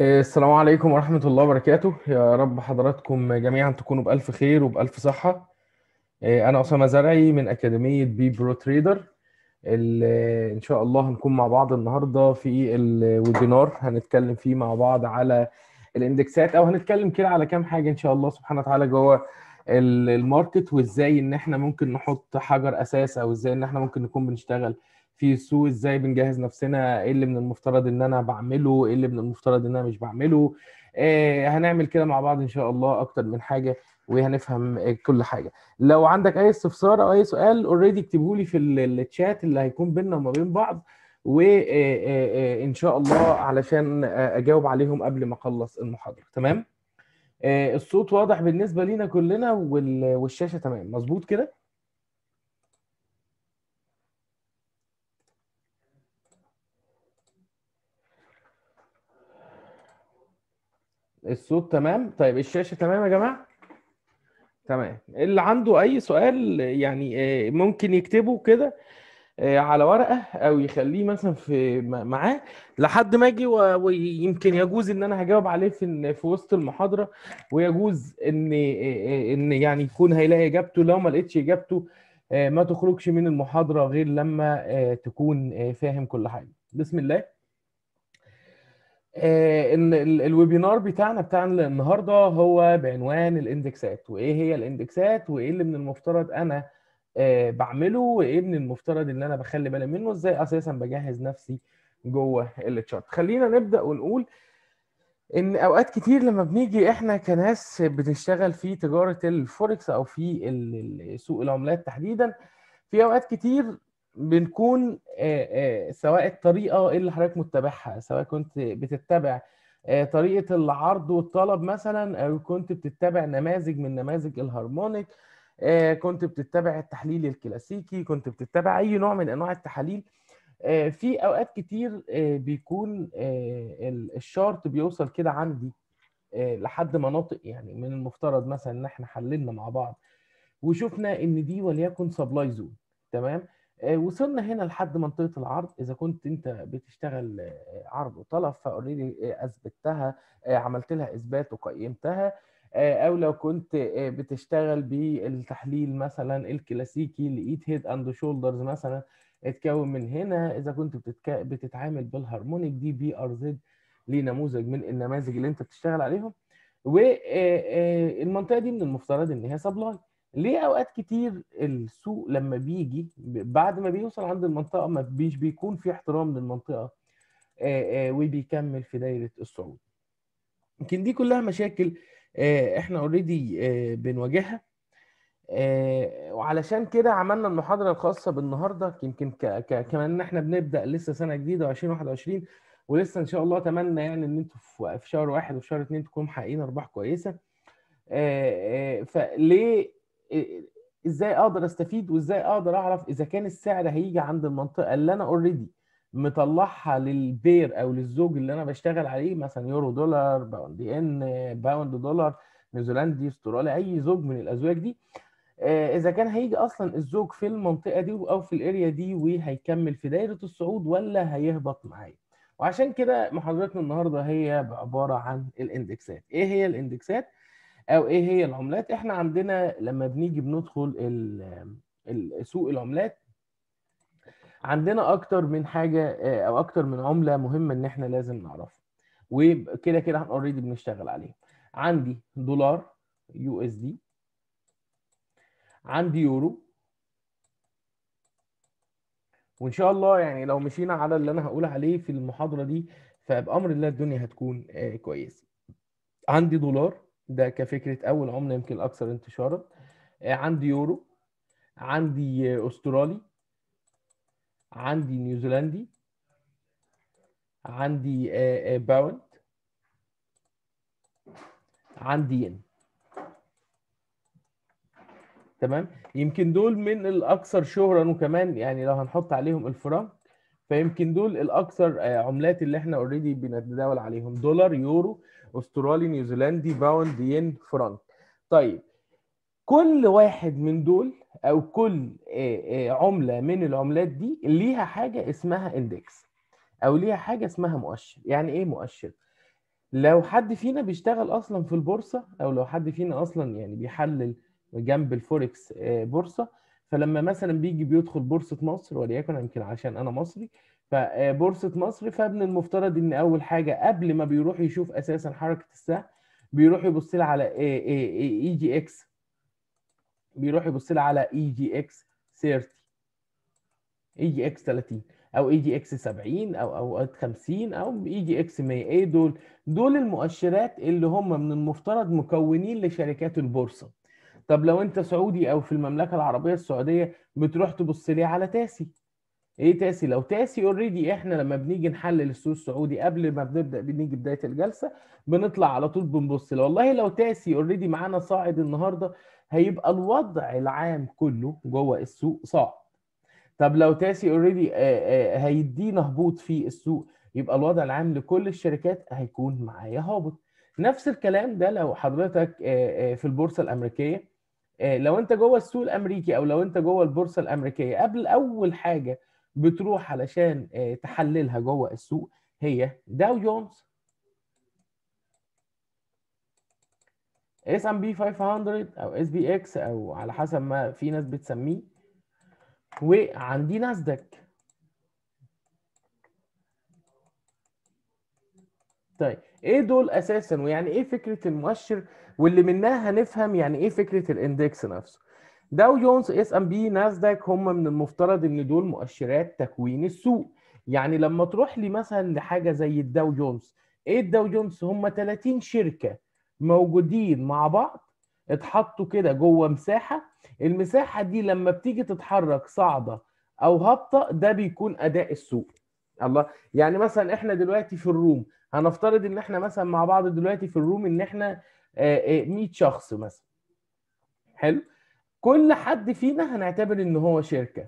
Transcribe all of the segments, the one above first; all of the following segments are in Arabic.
السلام عليكم ورحمة الله وبركاته يا رب حضراتكم جميعا تكونوا بألف خير وبألف صحة آه، أنا أسامة زرعي من أكاديمية بي برو تريدر إن شاء الله هنكون مع بعض النهاردة في الويبينار هنتكلم فيه مع بعض على الاندكسات أو هنتكلم كده على كام حاجة إن شاء الله سبحانه وتعالى جوه الماركت وإزاي إن إحنا ممكن نحط حجر أساس أو إزاي إن إحنا ممكن نكون بنشتغل في السوق ازاي بنجهز نفسنا ايه اللي من المفترض ان انا بعمله ايه اللي من المفترض ان انا مش بعمله إيه هنعمل كده مع بعض ان شاء الله اكتر من حاجه وهنفهم آه، كل حاجه لو عندك اي استفسار او اي سؤال اوريدي اكتبه لي في الشات اللي هيكون بيننا وما بين بعض وان آه، آه، شاء الله علشان اجاوب عليهم قبل ما اخلص المحاضره تمام الصوت واضح بالنسبه لينا كلنا والشاشه تمام مظبوط كده الصوت تمام طيب الشاشة تمام يا جماعة تمام اللي عنده أي سؤال يعني آه، ممكن يكتبه كده آه، على ورقة أو يخليه مثلا في معاه لحد ما أجي ويمكن يجوز إن أنا هجاوب عليه في في وسط المحاضرة ويجوز إن آه، إن يعني يكون هيلاقي إجابته لو ما لقيتش إجابته ما تخرجش من المحاضرة غير لما تكون فاهم كل حاجة بسم الله آه، ان الويبينار بتاعنا بتاع النهارده هو بعنوان الاندكسات وايه هي الاندكسات وايه اللي من المفترض انا آه، بعمله وايه من المفترض ان انا بخلي بالي منه ازاي اساسا بجهز نفسي جوه التشارت خلينا نبدا ونقول ان اوقات كتير لما بنيجي احنا كناس بنشتغل في تجاره الفوركس او في سوق العملات تحديدا في اوقات كتير بنكون آه، آه، سواء الطريقه إيه اللي حضرتك متبعها سواء كنت بتتبع آه، طريقه العرض والطلب مثلا او كنت بتتبع نماذج من نماذج الهارمونيك كنت بتتبع التحليل الكلاسيكي كنت بتتبع اي نوع من انواع التحاليل في اوقات كتير بيكون الشارت بيوصل كده عندي لحد مناطق يعني من المفترض مثلا ان احنا حللنا مع بعض وشفنا ان دي وليكن سبلاي زون تمام آه، وصلنا هنا لحد منطقه العرض اذا كنت انت بتشتغل آه، عرض وطلب فاوريدي آه، اثبتها عملت لها اثبات وقيمتها او لو كنت بتشتغل بالتحليل مثلا الكلاسيكي لايد هيد اند شولدرز مثلا اتكون من هنا اذا كنت بتتعامل بالهارمونيك دي بي ار زد لنموذج من النماذج اللي انت بتشتغل عليهم والمنطقه دي من المفترض ان هي سبلاي ليه اوقات كتير السوق لما بيجي بعد ما بيوصل عند المنطقه ما بيش بيكون في احترام للمنطقه وبيكمل في دايره الصعود يمكن دي كلها مشاكل احنا اوريدي بنواجهها وعلشان كده عملنا المحاضره الخاصه بالنهارده يمكن كمان احنا بنبدا لسه سنه جديده 2021 ولسه ان شاء الله اتمنى يعني ان انتوا في شهر واحد وشهر اثنين تكونوا محققين ارباح كويسه فليه ازاي اقدر استفيد وازاي اقدر اعرف اذا كان السعر هيجي عند المنطقه اللي انا اوريدي مطلعها للبير او للزوج اللي انا بشتغل عليه مثلا يورو دولار باوند ان باوند دولار نيوزيلندي استرالي اي زوج من الازواج دي آه، اذا كان هيجي اصلا الزوج في المنطقه دي او في الاريا دي وهيكمل في دايره الصعود ولا هيهبط معايا وعشان كده محاضرتنا النهارده هي عباره عن الاندكسات ايه هي الاندكسات او ايه هي العملات احنا عندنا لما بنيجي بندخل سوق العملات عندنا اكتر من حاجه آه، او اكتر من عمله مهمه ان احنا لازم نعرفها وكده كده احنا اوريدي بنشتغل عليها عندي دولار يو اس دي عندي يورو وان شاء الله يعني لو مشينا على اللي انا هقول عليه في المحاضره دي فبامر الله الدنيا هتكون آه، كويسه عندي دولار ده كفكره اول عمله يمكن الاكثر انتشارا آه، عندي يورو عندي آه، استرالي عندي نيوزيلندي عندي آه، باوند عندي ين تمام يمكن دول من الاكثر شهرا وكمان يعني لو هنحط عليهم الفرنك فيمكن دول الاكثر عملات اللي احنا اوريدي بنتداول عليهم دولار يورو استرالي نيوزيلندي باوند ين فرانك طيب كل واحد من دول او كل آه، آه، عمله من العملات دي ليها حاجه اسمها اندكس او ليها حاجه اسمها مؤشر يعني ايه مؤشر لو حد فينا بيشتغل اصلا في البورصه او لو حد فينا اصلا يعني بيحلل جنب الفوركس آه، بورصه فلما مثلا بيجي بيدخل بورصه مصر وليكن يمكن عشان انا مصري فبورصه مصر فمن المفترض ان اول حاجه قبل ما بيروح يشوف اساسا حركه السهم بيروح يبص لها على اي جي اكس بيروح يبص لها على اي جي اكس 30 اي جي اكس 30 او اي جي اكس 70 او او 50 او اي جي اكس 100 ايه دول دول المؤشرات اللي هم من المفترض مكونين لشركات البورصه طب لو انت سعودي او في المملكه العربيه السعوديه بتروح تبص لي على تاسي ايه تاسي لو تاسي اوريدي احنا لما بنيجي نحلل السوق السعودي قبل ما بنبدا بنيجي بدايه الجلسه بنطلع على طول بنبص والله لو تاسي اوريدي معانا صاعد النهارده هيبقى الوضع العام كله جوه السوق صاعد طب لو تاسي اوريدي آه، آه، هيدينا هبوط في السوق يبقى الوضع العام لكل الشركات هيكون معايا هابط نفس الكلام ده لو حضرتك آه، في البورصه الامريكيه لو انت جوه السوق الامريكي او لو انت جوه البورصه الامريكيه قبل اول حاجه بتروح علشان آه، تحللها جوه السوق هي داو جونز اس ام بي 500 او اس بي اكس او على حسب ما في ناس بتسميه وعندي ناسداك طيب ايه دول اساسا ويعني ايه فكره المؤشر واللي منها هنفهم يعني ايه فكره الاندكس نفسه داو جونز اس ام بي ناسداك هم من المفترض ان دول مؤشرات تكوين السوق يعني لما تروح لي مثلا لحاجه زي الداو جونز ايه الداو جونز هم 30 شركه موجودين مع بعض اتحطوا كده جوه مساحه المساحه دي لما بتيجي تتحرك صاعده او هابطه ده بيكون اداء السوق الله يعني مثلا احنا دلوقتي في الروم هنفترض ان احنا مثلا مع بعض دلوقتي في الروم ان احنا 100 آه، آه، شخص مثلا حلو كل حد فينا هنعتبر ان هو شركه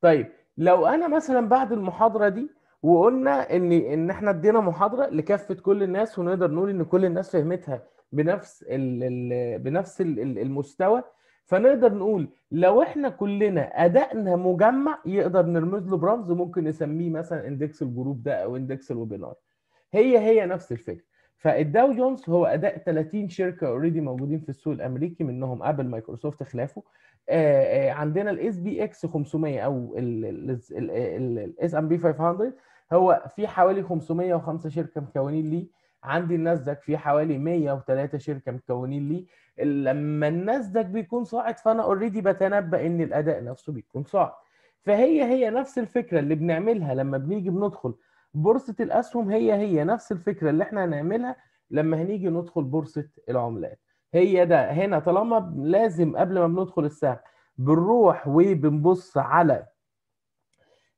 طيب لو انا مثلا بعد المحاضره دي وقلنا ان ان احنا ادينا محاضره لكافه كل الناس ونقدر نقول ان كل الناس فهمتها بنفس الـ الـ بنفس الـ المستوى فنقدر نقول لو احنا كلنا ادائنا مجمع يقدر نرمز له برمز ممكن نسميه مثلا اندكس الجروب ده او اندكس الويبينار هي هي نفس الفكره فالداو جونز هو اداء 30 شركه اوريدي موجودين في السوق الامريكي منهم ابل مايكروسوفت خلافه آه، آه، عندنا الاس بي اكس 500 او الاس ام بي 500 هو في حوالي 505 شركه مكونين ليه عندي الناسداك في حوالي 103 شركه مكونين ليه لما الناسداك بيكون صاعد فانا اوريدي بتنبأ ان الاداء نفسه بيكون صاعد فهي هي نفس الفكره اللي بنعملها لما بنيجي بندخل بورصه الاسهم هي هي نفس الفكره اللي احنا هنعملها لما هنيجي ندخل بورصه العملات هي ده هنا طالما لازم قبل ما بندخل السهم بنروح وبنبص على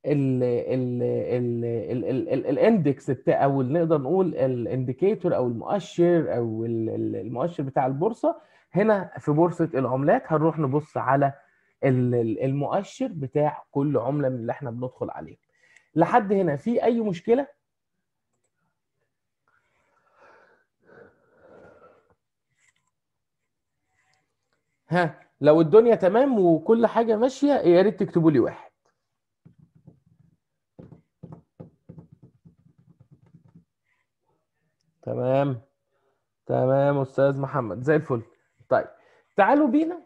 ال ال ال ال ال ال الاندكس بتاع او نقدر نقول الانديكيتور او المؤشر او المؤشر بتاع البورصه هنا في بورصه العملات هنروح نبص على المؤشر بتاع كل عمله من اللي احنا بندخل عليها لحد هنا في اي مشكله ها لو الدنيا تمام وكل حاجه ماشيه يا ريت تكتبوا لي واحد تمام تمام استاذ محمد زي الفل طيب تعالوا بينا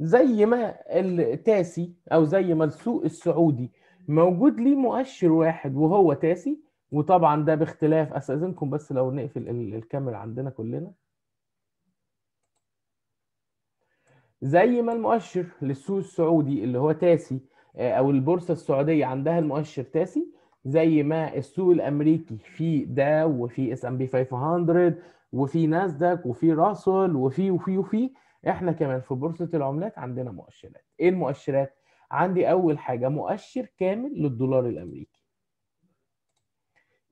زي ما التاسي او زي ما السوق السعودي موجود ليه مؤشر واحد وهو تاسي وطبعا ده باختلاف استاذنكم بس لو نقفل الكاميرا عندنا كلنا زي ما المؤشر للسوق السعودي اللي هو تاسي آه، او البورصه السعوديه عندها المؤشر تاسي زي ما السوق الامريكي في داو وفي اس ام بي 500 وفي ناسداك وفي راسل وفي وفي وفي احنا كمان في بورصه العملات عندنا مؤشرات ايه المؤشرات عندي اول حاجه مؤشر كامل للدولار الامريكي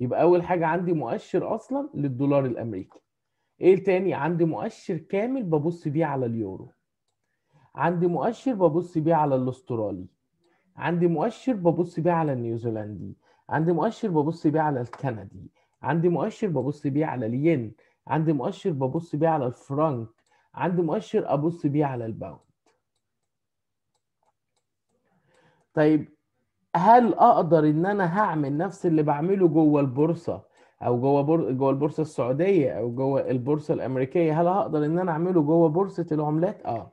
يبقى اول حاجه عندي مؤشر اصلا للدولار الامريكي ايه تاني عندي مؤشر كامل ببص بيه على اليورو عندي مؤشر ببص بيه على الاسترالي عندي مؤشر ببص بيه على النيوزيلندي عندي مؤشر ببص بيه على الكندي عندي مؤشر ببص بيه على الين عندي مؤشر ببص بيه على الفرنك عندي مؤشر ابص بيه على الباوند طيب هل اقدر ان انا هعمل نفس اللي بعمله جوه البورصه او جوه بور... جوه البورصه السعوديه او جوه البورصه الامريكيه هل هقدر ان انا اعمله جوه بورصه العملات اه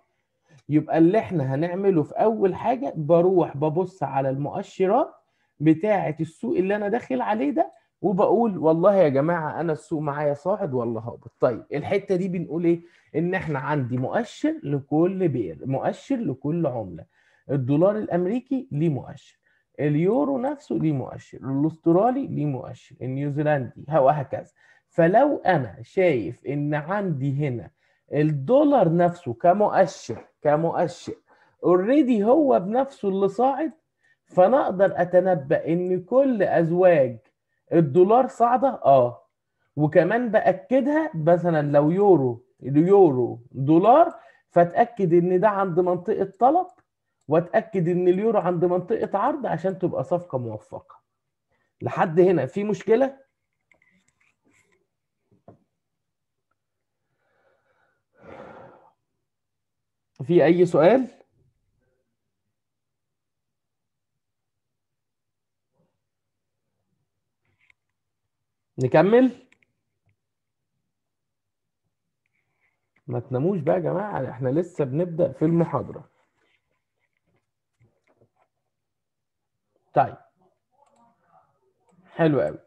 يبقى اللي احنا هنعمله في اول حاجه بروح ببص على المؤشرات بتاعه السوق اللي انا داخل عليه ده وبقول والله يا جماعه انا السوق معايا صاعد ولا هابط طيب الحته دي بنقول ايه ان احنا عندي مؤشر لكل بئر مؤشر لكل عمله الدولار الامريكي ليه مؤشر اليورو نفسه ليه مؤشر الاسترالي ليه مؤشر النيوزيلندي وهكذا فلو انا شايف ان عندي هنا الدولار نفسه كمؤشر كمؤشر اوريدي هو بنفسه اللي صاعد فانا اقدر اتنبا ان كل ازواج الدولار صاعده اه وكمان باكدها مثلا لو يورو اليورو دولار فاتاكد ان ده عند منطقه طلب واتاكد ان اليورو عند منطقه عرض عشان تبقى صفقه موفقه لحد هنا في مشكله في اي سؤال نكمل ما تناموش بقى يا جماعه احنا لسه بنبدا في المحاضره طيب حلو قوي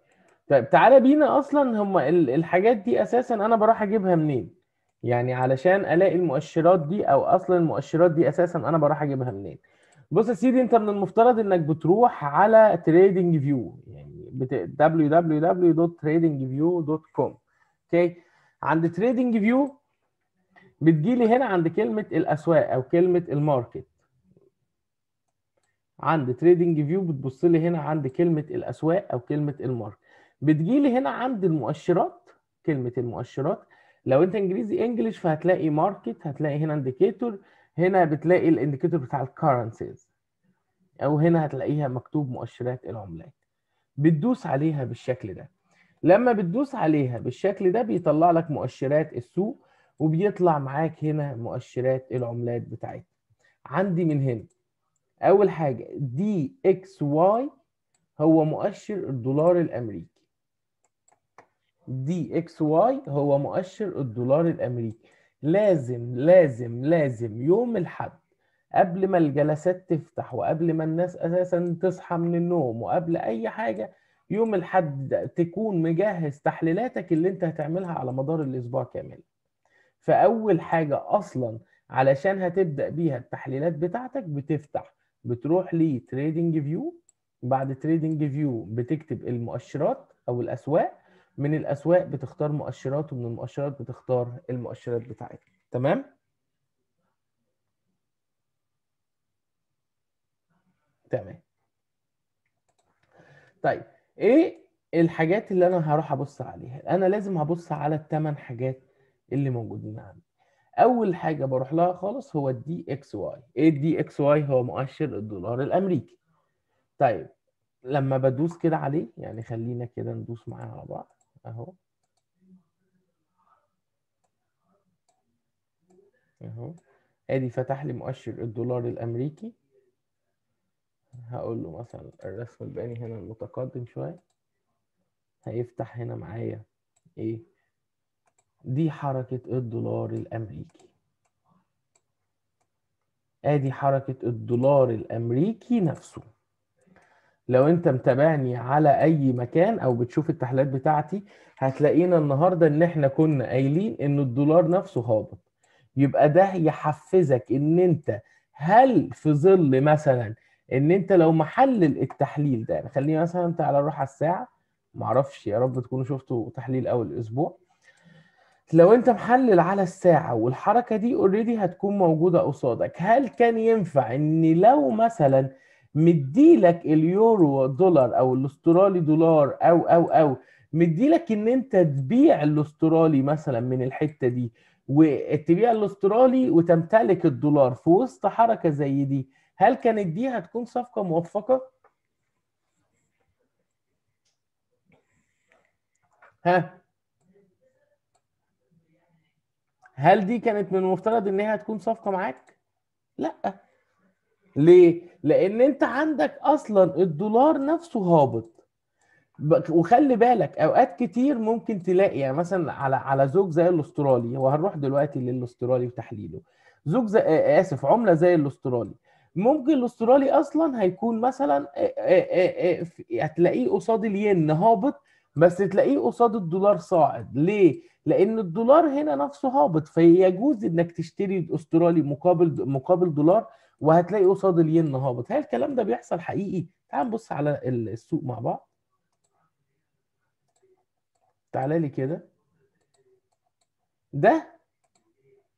طيب تعالى بينا اصلا هم الحاجات دي اساسا انا بروح اجيبها منين يعني علشان الاقي المؤشرات دي او اصلا المؤشرات دي اساسا انا بروح اجيبها منين بص يا سيدي انت من المفترض انك بتروح على تريدنج فيو يعني www.tradingview.com اوكي عند تريدنج فيو بتجيلي هنا عند كلمه الاسواق او كلمه الماركت عند تريدنج فيو بتبص لي هنا عند كلمه الاسواق او كلمه الماركت بتجي لي هنا عند المؤشرات كلمه المؤشرات لو انت انجليزي انجلش فهتلاقي ماركت هتلاقي هنا انديكيتور هنا بتلاقي الانديكيتور بتاع الكرنسيز او هنا هتلاقيها مكتوب مؤشرات العملات بتدوس عليها بالشكل ده لما بتدوس عليها بالشكل ده بيطلع لك مؤشرات السوق وبيطلع معاك هنا مؤشرات العملات بتاعتها عندي من هنا اول حاجه دي اكس واي هو مؤشر الدولار الامريكي دي اكس واي هو مؤشر الدولار الامريكي لازم لازم لازم يوم الحد قبل ما الجلسات تفتح وقبل ما الناس اساسا تصحى من النوم وقبل اي حاجه يوم الحد تكون مجهز تحليلاتك اللي انت هتعملها على مدار الاسبوع كامل فاول حاجه اصلا علشان هتبدا بيها التحليلات بتاعتك بتفتح بتروح لتريدنج فيو بعد تريدنج فيو بتكتب المؤشرات او الاسواق من الاسواق بتختار مؤشرات ومن المؤشرات بتختار المؤشرات بتاعتها تمام تمام طيب ايه الحاجات اللي انا هروح ابص عليها انا لازم ابص على الثمان حاجات اللي موجودين عندي اول حاجه بروح لها خالص هو الدي اكس واي ايه الدي اكس واي هو مؤشر الدولار الامريكي طيب لما بدوس كده عليه يعني خلينا كده ندوس معاه على بعض اهو اهو ادي فتح لي مؤشر الدولار الامريكي هقول له مثلا الرسم الباني هنا المتقدم شويه هيفتح هنا معايا ايه دي حركة الدولار الأمريكي ادي حركة الدولار الامريكي نفسه لو انت متابعني على اي مكان او بتشوف التحليلات بتاعتي هتلاقينا النهاردة ان احنا كنا قايلين ان الدولار نفسه هابط يبقى ده يحفزك ان انت هل في ظل مثلا ان انت لو محلل التحليل ده يعني خليني مثلا تعالى نروح على الساعة معرفش يا رب تكونوا شفتوا تحليل اول اسبوع لو انت محلل على الساعة والحركة دي اوريدي هتكون موجودة قصادك هل كان ينفع ان لو مثلا مديلك اليورو دولار او الاسترالي دولار او او او مديلك ان انت تبيع الاسترالي مثلا من الحتة دي وتبيع الاسترالي وتمتلك الدولار في وسط حركة زي دي هل كانت دي هتكون صفقة موفقة؟ ها هل دي كانت من المفترض ان هي تكون صفقه معاك؟ لا ليه؟ لان انت عندك اصلا الدولار نفسه هابط وخلي بالك اوقات كتير ممكن تلاقي يعني مثلا على على زوج زي الاسترالي وهنروح دلوقتي للاسترالي وتحليله زوج زي آه، آه، اسف عمله زي الاسترالي ممكن الاسترالي اصلا هيكون مثلا آه، هتلاقيه قصاد الين هابط بس تلاقيه قصاد الدولار صاعد ليه؟ لان الدولار هنا نفسه هابط فيجوز انك تشتري استرالي مقابل مقابل دولار وهتلاقي قصاد الين هابط هل الكلام ده بيحصل حقيقي؟ تعال نبص على السوق مع بعض تعالى لي كده ده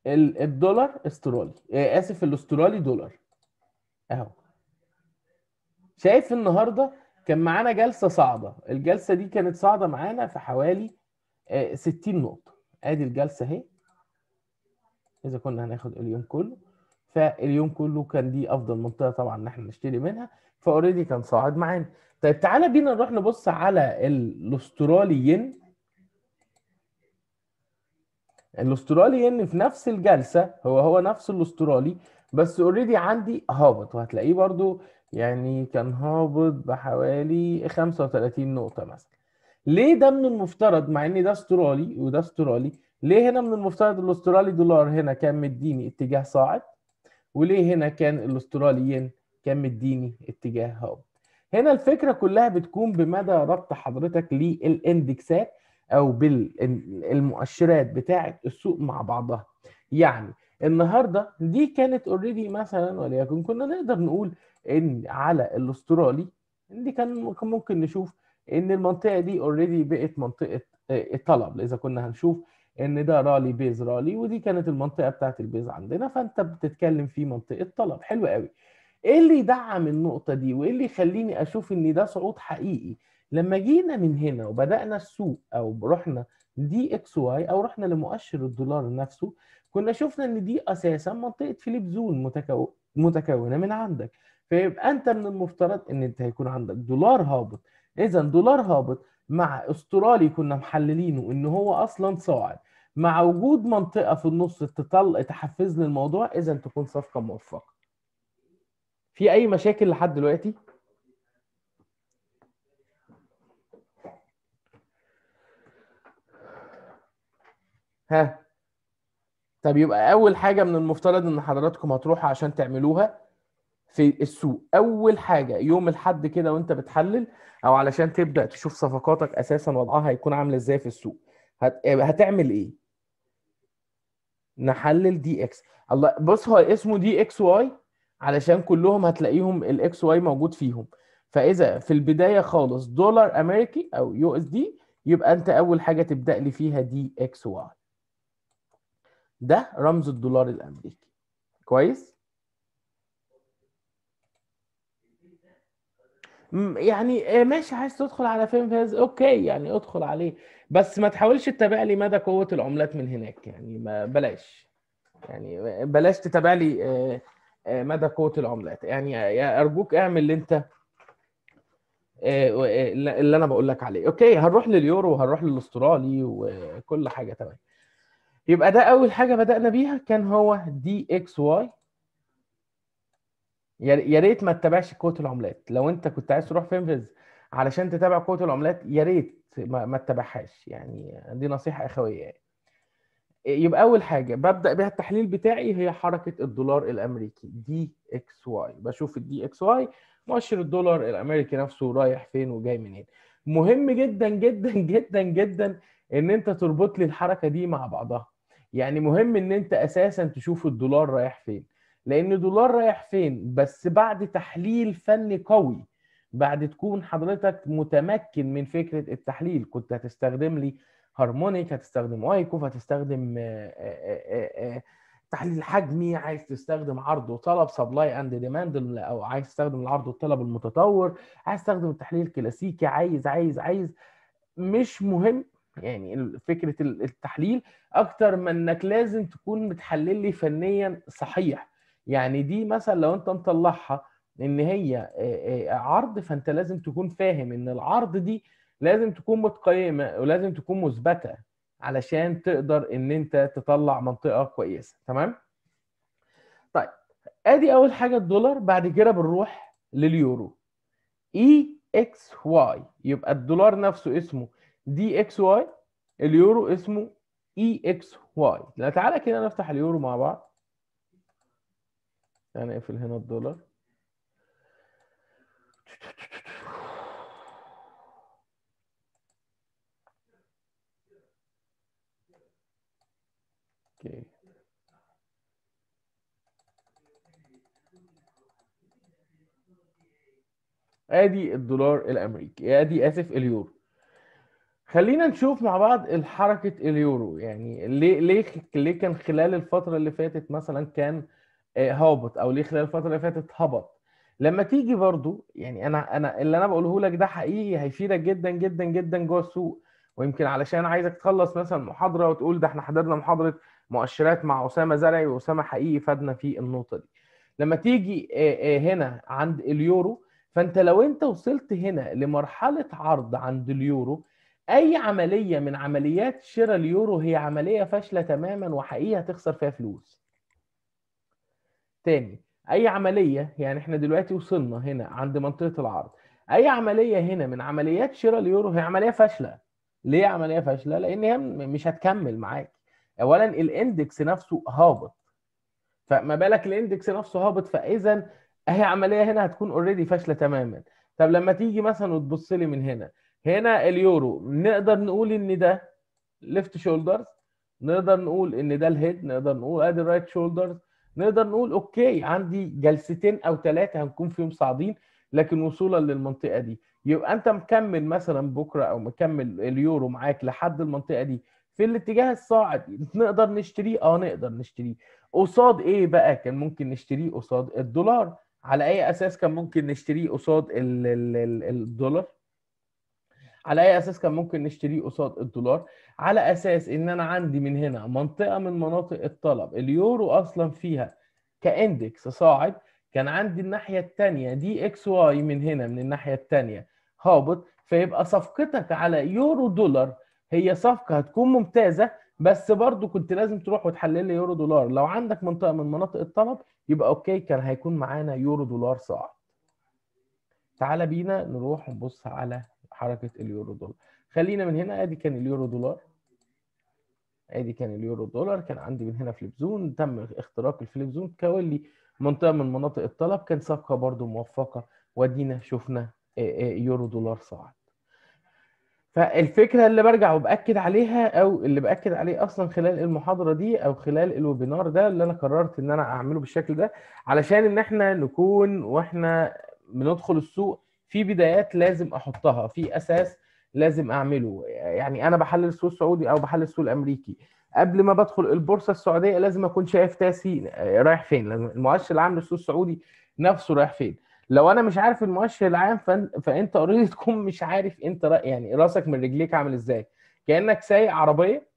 الدولار استرالي آه، اسف الاسترالي دولار اهو شايف النهارده كان معانا جلسه صعبه الجلسه دي كانت صعبه معانا في حوالي 60 آه، نقطه ادي الجلسه اهي اذا كنا هناخد اليوم كله فاليوم كله كان دي افضل منطقه طبعا ان احنا نشتري منها فاوريدي كان صاعد معانا طيب تعالى بينا نروح نبص على الاسترالي ين الاسترالي ين في نفس الجلسه هو هو نفس الاسترالي بس اوريدي عندي هابط وهتلاقيه برضو يعني كان هابط بحوالي 35 نقطة مثلا ليه ده من المفترض مع ان ده استرالي وده استرالي ليه هنا من المفترض الاسترالي دولار هنا كان مديني اتجاه صاعد وليه هنا كان الاسترالي ين كان مديني اتجاه هابط هنا الفكرة كلها بتكون بمدى ربط حضرتك للاندكسات او بالمؤشرات بتاعة السوق مع بعضها يعني النهارده دي كانت اوريدي مثلا وليكن كنا نقدر نقول ان على الاسترالي اللي كان ممكن نشوف ان المنطقه دي اوريدي بقت منطقه آه، الطلب اذا كنا هنشوف ان ده رالي بيز رالي ودي كانت المنطقه بتاعت البيز عندنا فانت بتتكلم في منطقه طلب حلو قوي ايه اللي يدعم النقطه دي وايه اللي يخليني اشوف ان ده صعود حقيقي لما جينا من هنا وبدانا السوق او رحنا دي اكس واي او رحنا لمؤشر الدولار نفسه كنا شفنا ان دي اساسا منطقه فيليب زون متكو... متكونه من عندك فيبقى انت من المفترض ان انت هيكون عندك دولار هابط اذا دولار هابط مع استرالي كنا محللينه ان هو اصلا صاعد مع وجود منطقه في النص تطلق تحفز للموضوع اذا تكون صفقه موفقه في اي مشاكل لحد دلوقتي ها طب يبقى اول حاجه من المفترض ان حضراتكم هتروحوا عشان تعملوها في السوق اول حاجه يوم الحد كده وانت بتحلل او علشان تبدا تشوف صفقاتك اساسا وضعها هيكون عامل ازاي في السوق هت... هتعمل ايه نحلل دي اكس الله بص هو اسمه دي اكس واي علشان كلهم هتلاقيهم الاكس واي موجود فيهم فاذا في البدايه خالص دولار امريكي او يو اس دي يبقى انت اول حاجه تبدا لي فيها دي اكس واي ده رمز الدولار الامريكي كويس يعني آه، ماشي عايز تدخل على فين فاز اوكي يعني ادخل عليه بس ما تحاولش تتابع لي مدى قوه العملات من هناك يعني ما بلاش يعني آه، بلاش تتابع لي آه، مدى قوه العملات يعني يا ارجوك اعمل اللي انت اللي انا بقول لك عليه اوكي هنروح لليورو وهنروح للاسترالي وكل حاجه تمام يبقى ده اول حاجه بدانا بيها كان هو دي اكس واي يا ريت ما تتابعش قوه العملات لو انت كنت عايز تروح فينفيز علشان تتابع قوه العملات يا ريت ما, ما تتابعهاش يعني دي نصيحه اخويه يعني. يبقى اول حاجه ببدا بيها التحليل بتاعي هي حركه الدولار الامريكي دي اكس واي بشوف الدي اكس واي مؤشر الدولار الامريكي نفسه رايح فين وجاي منين مهم جدا جدا جدا جدا ان انت تربط لي الحركه دي مع بعضها يعني مهم ان انت اساسا تشوف الدولار رايح فين لان دولار رايح فين بس بعد تحليل فني قوي بعد تكون حضرتك متمكن من فكره التحليل كنت هتستخدم لي هارمونيك هتستخدم ايكوف هتستخدم آه، آه، آه، تحليل حجمي عايز تستخدم عرض وطلب سبلاي اند ديماند او عايز تستخدم العرض والطلب المتطور عايز تستخدم التحليل الكلاسيكي عايز عايز عايز مش مهم يعني فكره التحليل اكتر ما انك لازم تكون متحلل لي فنيا صحيح يعني دي مثلا لو انت مطلعها ان هي عرض فانت لازم تكون فاهم ان العرض دي لازم تكون متقيمه ولازم تكون مثبته علشان تقدر ان انت تطلع منطقه كويسه تمام طيب ادي اول حاجه الدولار بعد كده بنروح لليورو اي اكس واي يبقى الدولار نفسه اسمه دي اكس واي اليورو اسمه اي اكس واي تعالى كده نفتح اليورو مع بعض يعني اقفل هنا الدولار اوكي ادي الدولار الامريكي ادي اسف اليورو خلينا نشوف مع بعض الحركة اليورو يعني ليه ليه ليه كان خلال الفترة اللي فاتت مثلا كان آه آه، هابط او ليه خلال الفتره اللي فاتت هبط لما تيجي برضو يعني انا انا اللي انا بقوله لك ده حقيقي هيفيدك جدا جدا جدا جوه السوق ويمكن علشان عايزك تخلص مثلا محاضره وتقول ده احنا حضرنا محاضره مؤشرات مع اسامه زرعي واسامه حقيقي فادنا في النقطه دي لما تيجي آه، آه، هنا عند اليورو فانت لو انت وصلت هنا لمرحله عرض عند اليورو اي عمليه من عمليات شراء اليورو هي عمليه فاشله تماما وحقيقه هتخسر فيها فلوس تاني اي عمليه يعني احنا دلوقتي وصلنا هنا عند منطقه العرض اي عمليه هنا من عمليات شراء اليورو هي عمليه فاشله ليه عمليه فاشله لان هي مش هتكمل معاك اولا الاندكس نفسه هابط فما بالك الاندكس نفسه هابط فاذا اهي عمليه هنا هتكون اوريدي فاشله تماما طب لما تيجي مثلا وتبص لي من هنا هنا اليورو نقدر نقول ان ده ليفت شولدرز نقدر نقول ان ده الهيد نقدر نقول ادي الرايت شولدرز نقدر نقول اوكي عندي جلستين او ثلاثه هنكون فيهم صاعدين لكن وصولا للمنطقه دي يبقى انت مكمل مثلا بكره او مكمل اليورو معاك لحد المنطقه دي في الاتجاه الصاعد نقدر نشتريه اه نقدر نشتريه قصاد ايه بقى كان ممكن نشتريه قصاد الدولار على اي اساس كان ممكن نشتريه قصاد الدولار على اي اساس كان ممكن نشتريه قصاد الدولار على اساس ان انا عندي من هنا منطقه من مناطق الطلب اليورو اصلا فيها كاندكس صاعد كان عندي الناحيه الثانيه دي اكس واي من هنا من الناحيه الثانيه هابط فيبقى صفقتك على يورو دولار هي صفقه هتكون ممتازه بس برضو كنت لازم تروح وتحلل لي يورو دولار لو عندك منطقه من مناطق الطلب يبقى اوكي كان هيكون معانا يورو دولار صاعد تعالى بينا نروح نبص على حركه اليورو دولار خلينا من هنا ادي كان اليورو دولار ادي كان اليورو دولار كان عندي من هنا فليب زون تم اختراق الفليب زون كولي منطقه من مناطق الطلب كان صفقه برده موفقه ودينا شفنا آه، آه، يورو دولار صاعد فالفكره اللي برجع وباكد عليها او اللي باكد عليه اصلا خلال المحاضره دي او خلال الويبينار ده اللي انا قررت ان انا اعمله بالشكل ده علشان ان احنا نكون واحنا بندخل السوق في بدايات لازم احطها في اساس لازم اعمله يعني انا بحلل السوق السعودي او بحلل السوق الامريكي قبل ما بدخل البورصه السعوديه لازم اكون شايف تاسي رايح فين المؤشر العام للسوق السعودي نفسه رايح فين لو انا مش عارف المؤشر العام فانت اوريدي تكون مش عارف انت رأ... يعني راسك من رجليك عامل ازاي كانك سايق عربيه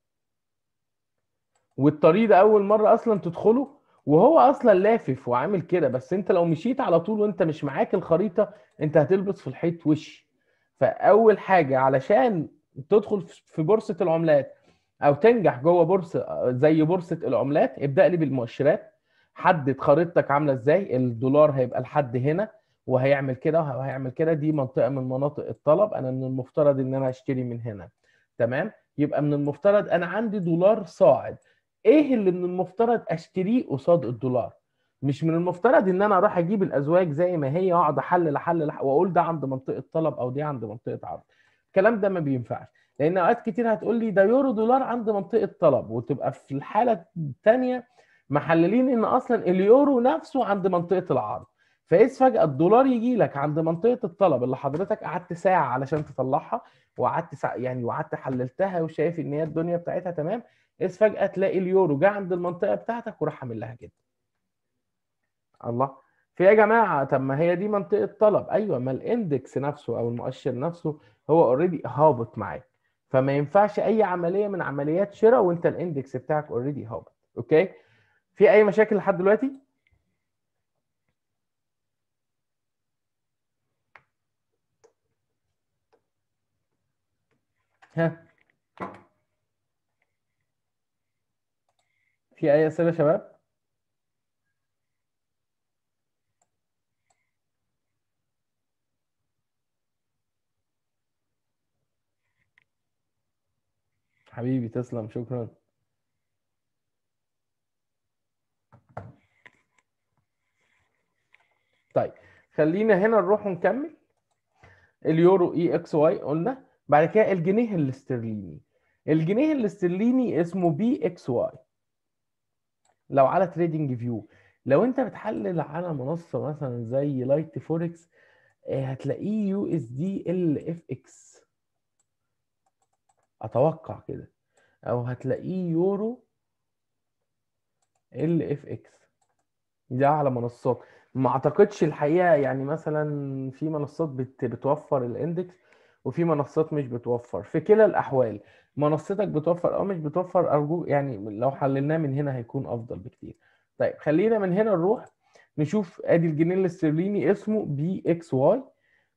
والطريق ده اول مره اصلا تدخله وهو اصلا لافف وعامل كده بس انت لو مشيت على طول وانت مش معاك الخريطه انت هتلبس في الحيط وش فاول حاجه علشان تدخل في بورصه العملات او تنجح جوه بورصه زي بورصه العملات ابدا لي بالمؤشرات حدد خريطتك عامله ازاي الدولار هيبقى لحد هنا وهيعمل كده وهيعمل كده دي منطقه من مناطق الطلب انا من المفترض ان انا اشتري من هنا تمام يبقى من المفترض انا عندي دولار صاعد ايه اللي من المفترض اشتريه قصاد الدولار مش من المفترض ان انا اروح اجيب الازواج زي ما هي واقعد احلل احلل واقول ده عند منطقه طلب او دي عند منطقه عرض الكلام ده ما بينفعش لان اوقات كتير هتقول لي ده يورو دولار عند منطقه طلب وتبقى في الحاله الثانيه محللين ان اصلا اليورو نفسه عند منطقه العرض فاذ فجاه الدولار يجي لك عند منطقه الطلب اللي حضرتك قعدت ساعه علشان تطلعها وقعدت ساعة يعني وقعدت حللتها وشايف ان هي الدنيا بتاعتها تمام اذ فجاه تلاقي اليورو جه عند المنطقه بتاعتك وراح عامل لها كده الله في يا جماعه طب ما هي دي منطقه طلب ايوه ما الاندكس نفسه او المؤشر نفسه هو اوريدي هابط معاك فما ينفعش اي عمليه من عمليات شراء وانت الاندكس بتاعك اوريدي هابط اوكي في اي مشاكل لحد دلوقتي ها في اي اسئله يا شباب حبيبي تسلم شكرا طيب خلينا هنا نروح ونكمل اليورو اي اكس واي قلنا بعد كده الجنيه الاسترليني الجنيه الاسترليني اسمه بي اكس واي لو على تريدنج فيو لو انت بتحلل على منصه مثلا زي لايت آه، فوركس هتلاقيه يو اس دي ال اف اكس اتوقع كده او هتلاقيه يورو ال اف اكس ده على منصات ما اعتقدش الحقيقه يعني مثلا في منصات بت... بتوفر الاندكس وفي منصات مش بتوفر في كلا الاحوال منصتك بتوفر او مش بتوفر ارجو يعني لو حللناه من هنا هيكون افضل بكتير طيب خلينا من هنا نروح نشوف ادي الجنيه الاسترليني اسمه بي اكس واي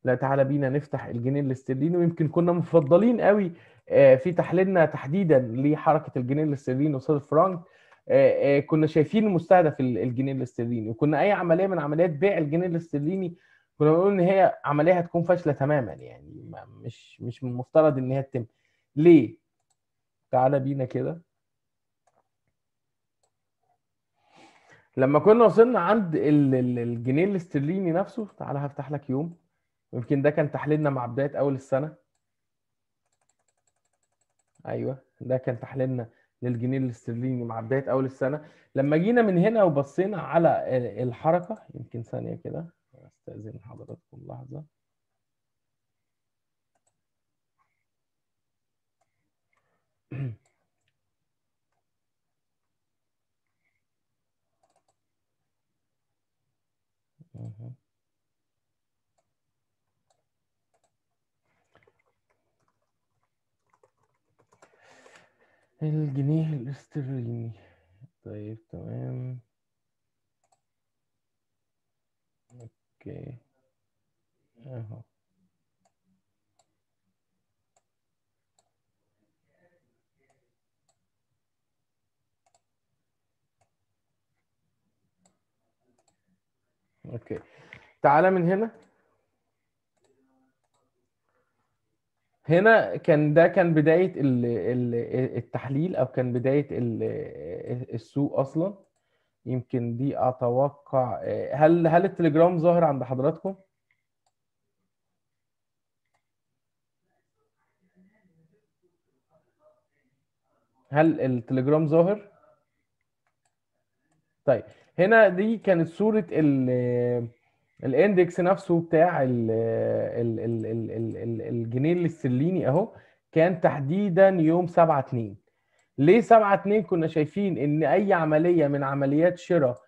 لا تعالى بينا نفتح الجنيه الاسترليني ويمكن كنا مفضلين قوي آه، في تحليلنا تحديدا لحركه الجنيه الاسترليني وصول الفرنك آه، آه، كنا شايفين المستهدف الجنيه الاسترليني وكنا اي عمليه من عمليات بيع الجنيه الاسترليني كنا بنقول ان هي عمليه هتكون فاشله تماما يعني مش مش من المفترض ان هي تتم ليه تعالى بينا كده لما كنا وصلنا عند الجنيه الاسترليني نفسه تعالى هفتح لك يوم يمكن ده كان تحليلنا مع بدايه اول السنه ايوه ده كان تحليلنا للجنيه الاسترليني مع بدايه اول السنه لما جينا من هنا وبصينا على الحركه يمكن ثانيه كده استاذن حضراتكم لحظه Mm-hmm. الجنيه الاسترليني طيب تمام اوكي اهو اوكي تعالى من هنا هنا كان ده كان بداية ال- ال- التحليل أو كان بداية ال- السوق أصلا يمكن دي أتوقع هل هل التليجرام ظاهر عند حضراتكم؟ هل التليجرام ظاهر؟ طيب هنا دي كانت صورة ال الاندكس نفسه بتاع الجنيه الاسترليني اهو كان تحديدا يوم 7 2 ليه 7 2 كنا شايفين ان اي عمليه من عمليات شراء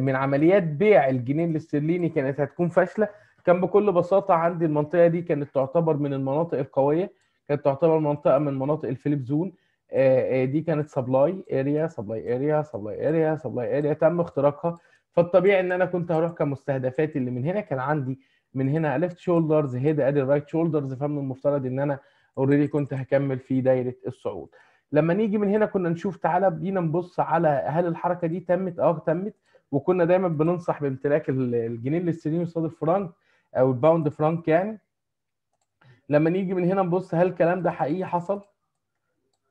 من عمليات بيع الجنيه الاسترليني كانت هتكون فاشله كان بكل بساطه عندي المنطقه دي كانت تعتبر من المناطق القويه كانت تعتبر منطقه من مناطق الفليب زون آه، آه، دي كانت سبلاي اريا سبلاي اريا سبلاي اريا سبلاي اريا تم اختراقها فالطبيعي ان انا كنت هروح كمستهدفات اللي من هنا كان عندي من هنا ليفت شولدرز هيد ادي رايت شولدرز فمن المفترض ان انا اوريدي كنت هكمل في دايره الصعود لما نيجي من هنا كنا نشوف تعالى بينا نبص على هل الحركه دي تمت اه تمت وكنا دايما بننصح بامتلاك الجنيه الاسترليني قصاد الفرنك او الباوند فرنك يعني لما نيجي من هنا نبص هل الكلام ده حقيقي حصل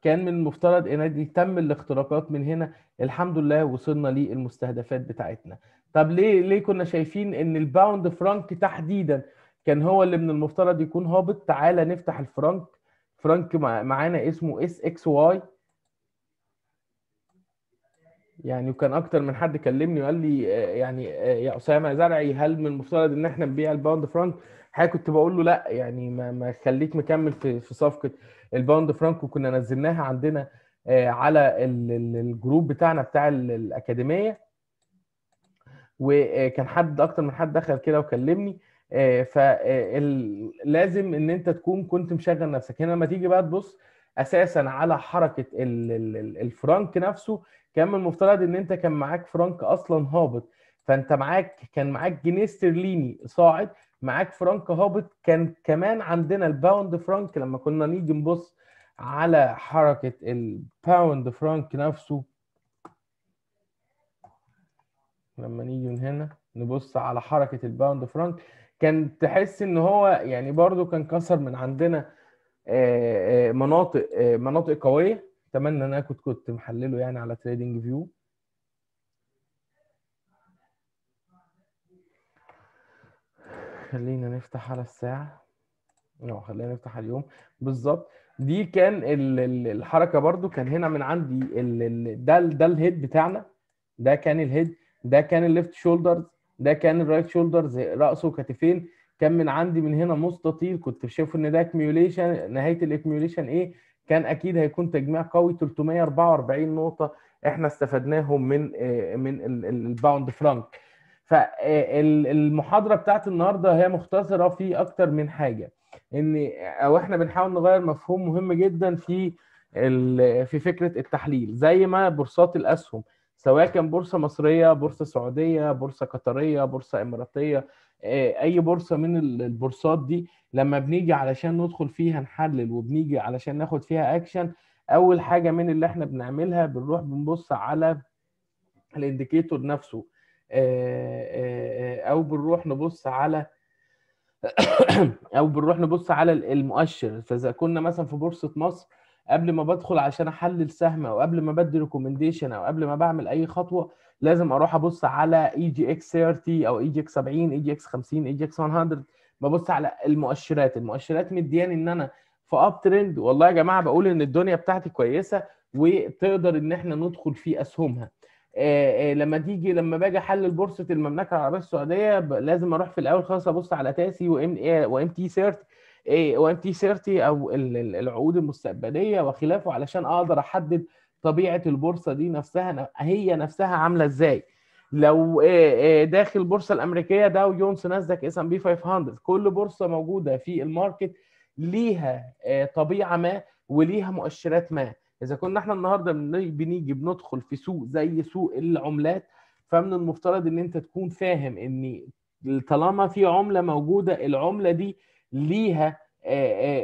كان من المفترض ان دي تم الاختراقات من هنا الحمد لله وصلنا للمستهدفات بتاعتنا طب ليه ليه كنا شايفين ان الباوند فرانك تحديدا كان هو اللي من المفترض يكون هابط تعالى نفتح الفرانك فرانك معانا اسمه اس اكس واي يعني وكان اكتر من حد كلمني وقال لي آه، يعني آه، يا اسامه زرعي هل من المفترض ان احنا نبيع الباوند فرانك حاجه كنت بقول له لا يعني ما, ما خليك مكمل في في صفقه الباوند فرانكو كنا نزلناها عندنا آه، على الجروب بتاعنا بتاع الاكاديميه وكان حد اكتر من حد دخل كده وكلمني آه، فلازم آه، ان انت تكون كنت مشغل نفسك هنا لما تيجي بقى تبص اساسا على حركه الفرنك نفسه كان من المفترض ان انت كان معاك فرنك اصلا هابط فانت معاك كان معاك جنيه استرليني صاعد معاك فرانك هابط كان كمان عندنا الباوند فرانك لما كنا نيجي نبص على حركة الباوند فرانك نفسه لما نيجي من هنا نبص على حركة الباوند فرانك كان تحس ان هو يعني برضو كان كسر من عندنا آه، آه، مناطق آه، مناطق قوية اتمنى ان انا كنت محلله يعني على تريدنج فيو خلينا نفتح على الساعة اه خلينا نفتح اليوم بالظبط دي كان الحركة برضو كان هنا من عندي ده ده الهيد بتاعنا ده كان الهيد ده كان الليفت شولدرز ده كان الرايت شولدرز رأسه وكتفين كان من عندي من هنا مستطيل كنت شايف ان ده اكميوليشن نهاية الاكميوليشن ايه كان اكيد هيكون تجميع قوي 344 نقطة احنا استفدناهم من آه، من الباوند فرانك فالمحاضره بتاعت النهارده هي مختصره في اكتر من حاجه ان او احنا بنحاول نغير مفهوم مهم جدا في في فكره التحليل زي ما بورصات الاسهم سواء كان بورصه مصريه بورصه سعوديه بورصه قطريه بورصه اماراتيه آه، اي بورصه من البورصات دي لما بنيجي علشان ندخل فيها نحلل وبنيجي علشان ناخد فيها اكشن اول حاجه من اللي احنا بنعملها بنروح بنبص على الانديكيتور نفسه آه، آه، آه، او بنروح نبص على او بنروح نبص على المؤشر فاذا كنا مثلا في بورصه مصر قبل ما بدخل عشان احلل سهم او قبل ما بدي ريكومنديشن او قبل ما بعمل اي خطوه لازم اروح ابص على اي جي اكس 30 او اي جي اكس 70 اي جي اكس 50 اي جي اكس 100 ببص على المؤشرات المؤشرات مدياني ان انا في اب ترند والله يا جماعه بقول ان الدنيا بتاعتي كويسه وتقدر ان احنا ندخل في اسهمها آه، آه، لما تيجي لما باجي احلل بورصه المملكه العربيه السعوديه لازم اروح في الاول خالص ابص على تاسي وام وام تي سيرت وام تي سيرتي او العقود المستقبليه وخلافه علشان اقدر احدد طبيعه البورصه دي نفسها هي نفسها عامله ازاي لو آه، داخل البورصه الامريكيه داو جونز نازلك اس ام بي 500 كل بورصه موجوده في الماركت ليها طبيعه ما وليها مؤشرات ما اذا كنا احنا النهارده بنيجي بندخل في سوق زي سوق العملات فمن المفترض ان انت تكون فاهم ان طالما في عمله موجوده العمله دي ليها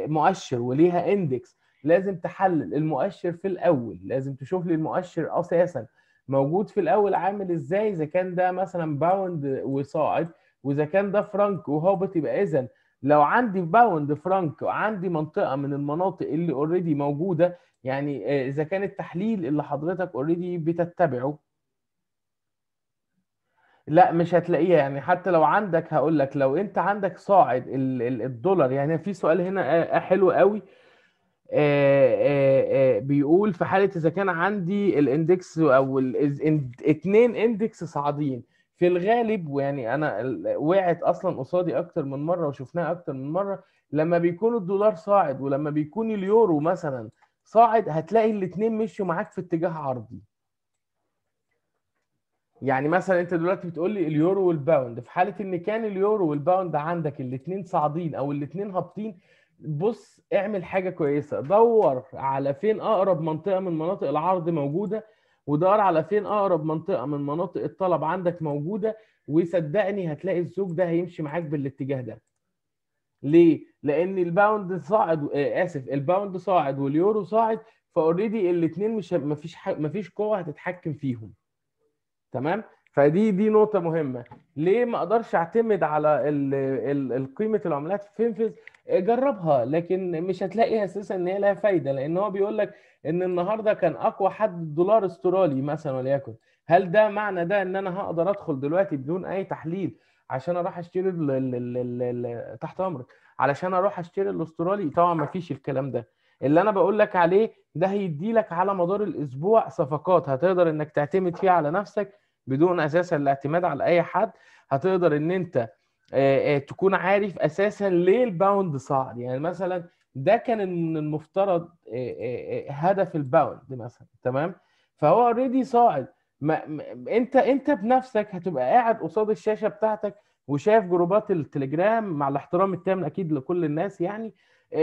مؤشر وليها اندكس لازم تحلل المؤشر في الاول لازم تشوف لي المؤشر اساسا موجود في الاول عامل ازاي اذا كان ده مثلا باوند وصاعد واذا كان ده فرانك وهابط يبقى اذا لو عندي باوند فرانك وعندي منطقه من المناطق اللي اوريدي موجوده يعني آه، اذا كان التحليل اللي حضرتك اوريدي بتتبعه لا مش هتلاقيها يعني حتى لو عندك هقول لك لو انت عندك صاعد الدولار يعني في سؤال هنا آه، آه، حلو قوي بيقول في حاله اذا كان عندي الاندكس او اثنين اندكس صاعدين في الغالب ويعني انا وقعت اصلا قصادي اكتر من مره وشفناها اكتر من مره لما بيكون الدولار صاعد ولما بيكون اليورو مثلا صاعد هتلاقي الاثنين مشوا معاك في اتجاه عرضي يعني مثلا انت دلوقتي بتقول لي اليورو والباوند في حاله ان كان اليورو والباوند عندك الاثنين صاعدين او الاثنين هابطين بص اعمل حاجه كويسه دور على فين اقرب منطقه من مناطق العرض موجوده ودور على فين اقرب منطقه من مناطق الطلب عندك موجوده وصدقني هتلاقي الزوج ده هيمشي معاك بالاتجاه ده ليه لان الباوند صاعد آه، اسف الباوند صاعد واليورو صاعد فاوريدي الاثنين مش مفيش ح... مفيش قوه هتتحكم فيهم تمام فدي دي نقطة مهمة، ليه ما اقدرش اعتمد على ال ال قيمة العملات في فينفذ؟ جربها لكن مش هتلاقي اساسا ان هي لها فايدة لان هو بيقول لك ان النهارده كان اقوى حد الدولار استرالي مثلا وليكن هل ده معنى ده ان انا هقدر ادخل دلوقتي بدون اي تحليل عشان اروح اشتري الـ الـ الـ تحت امرك علشان اروح اشتري الاسترالي طبعا ما فيش الكلام ده اللي انا بقول لك عليه ده هيدي لك على مدار الاسبوع صفقات هتقدر انك تعتمد فيها على نفسك بدون اساسا الاعتماد على اي حد هتقدر ان انت تكون عارف اساسا ليه الباوند صعد يعني مثلا ده كان المفترض آه، آه، آه، هدف الباوند مثلا تمام فهو اوريدي صاعد ما انت انت بنفسك هتبقى قاعد قصاد الشاشه بتاعتك وشايف جروبات التليجرام مع الاحترام التام اكيد لكل الناس يعني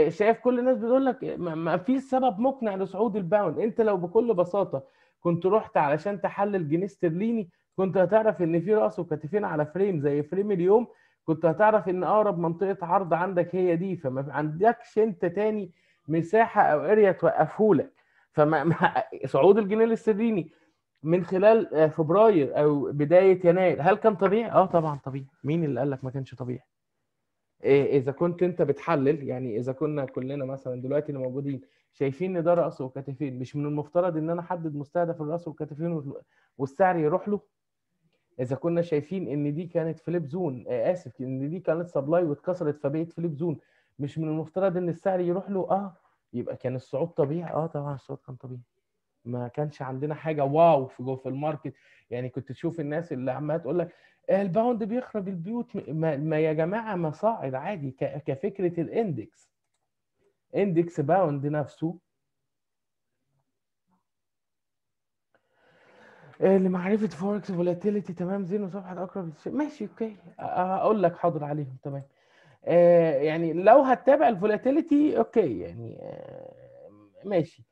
شايف كل الناس بتقول لك ما فيش سبب مقنع لصعود الباوند انت لو بكل بساطه كنت رحت علشان تحلل جنيه استرليني كنت هتعرف ان في راس وكتفين على فريم زي فريم اليوم كنت هتعرف ان اقرب منطقه عرض عندك هي دي فما عندكش انت تاني مساحه او اريا توقفهولك فما صعود الجنيه الاسترليني من خلال آه، فبراير او بدايه يناير هل كان طبيعي؟ اه طبعا طبيعي مين اللي قال لك ما كانش طبيعي؟ آه، اذا كنت انت بتحلل يعني اذا كنا كلنا مثلا دلوقتي اللي موجودين شايفين ان ده راس وكتفين مش من المفترض ان انا احدد مستهدف الراس والكتفين والسعر يروح له اذا كنا شايفين ان دي كانت فليب زون آه اسف ان دي كانت سبلاي واتكسرت فبقت فليب زون مش من المفترض ان السعر يروح له اه يبقى كان الصعود طبيعي اه طبعا الصعود كان طبيعي ما كانش عندنا حاجه واو في جوه في الماركت يعني كنت تشوف الناس اللي عماله تقول لك الباوند بيخرب البيوت ما, ما يا جماعه ما صاعد عادي كفكره الاندكس اندكس باوند نفسه لمعرفه فوركس فولاتيليتي تمام زين وصفحه اقرب ماشي اوكي اقول لك حاضر عليهم تمام يعني لو هتتابع الفولاتيليتي اوكي يعني ماشي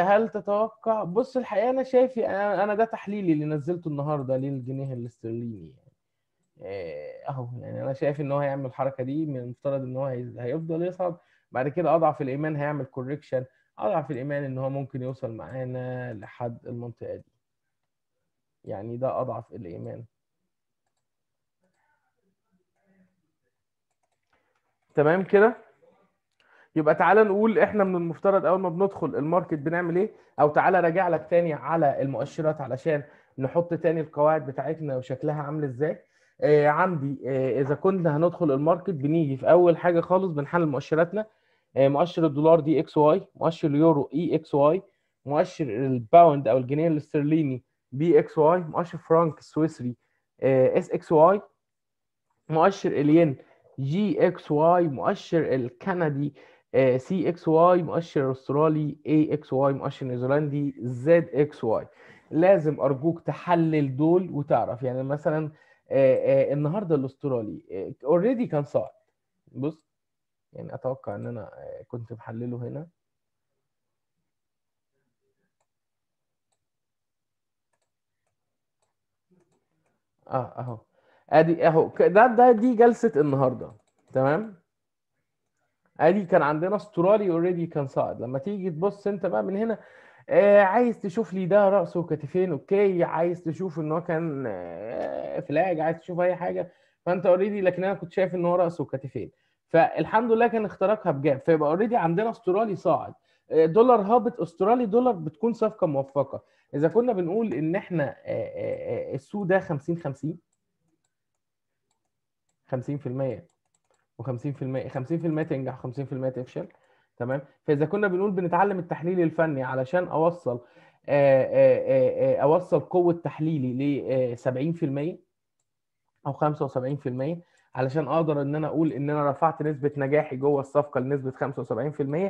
هل تتوقع بص الحقيقه انا شايف يعني، انا, ده تحليلي اللي نزلته النهارده للجنيه الاسترليني يعني اهو يعني انا شايف ان هو هيعمل الحركه دي من المفترض ان هو هيفضل يصعد بعد كده اضعف الايمان هيعمل كوركشن اضعف الايمان ان هو ممكن يوصل معانا لحد المنطقه دي يعني ده أضعف الإيمان تمام كده يبقى تعالى نقول احنا من المفترض اول ما بندخل الماركت بنعمل ايه او تعالى راجع لك تاني على المؤشرات علشان نحط تاني القواعد بتاعتنا وشكلها عامل ازاي آه عندي آه اذا كنا هندخل الماركت بنيجي في اول حاجه خالص بنحلل مؤشراتنا آه مؤشر الدولار دي اكس واي مؤشر اليورو اي اكس واي مؤشر الباوند او الجنيه الاسترليني بي اكس واي مؤشر فرانك السويسري آه، اس اكس واي مؤشر الين جي اكس واي مؤشر الكندي آه، سي اكس واي مؤشر استرالي اي اكس واي مؤشر نيوزيلندي زد اكس واي لازم ارجوك تحلل دول وتعرف يعني مثلا آه، النهارده الاسترالي اوريدي كان صاعد بص يعني اتوقع ان انا كنت محلله هنا اه اهو ادي اهو ده ده دي جلسه النهارده تمام ادي كان عندنا استرالي اوريدي كان صاعد لما تيجي تبص انت بقى من هنا آه عايز تشوف لي ده راسه وكتفين اوكي عايز تشوف ان هو كان آه فلاج عايز تشوف اي حاجه فانت اوريدي لكن انا كنت شايف ان هو راسه وكتفين فالحمد لله كان اختراقها بجاب فيبقى اوريدي عندنا استرالي صاعد دولار هابط استرالي دولار بتكون صفقه موفقه اذا كنا بنقول ان احنا آه، آه، آه، السوق ده 50 50 50% و50% 50% تنجح و50% تفشل تمام فاذا كنا بنقول بنتعلم التحليل الفني علشان اوصل اوصل قوه تحليلي ل 70% او 75% علشان اقدر ان انا اقول ان انا رفعت نسبه نجاحي جوه الصفقه لنسبه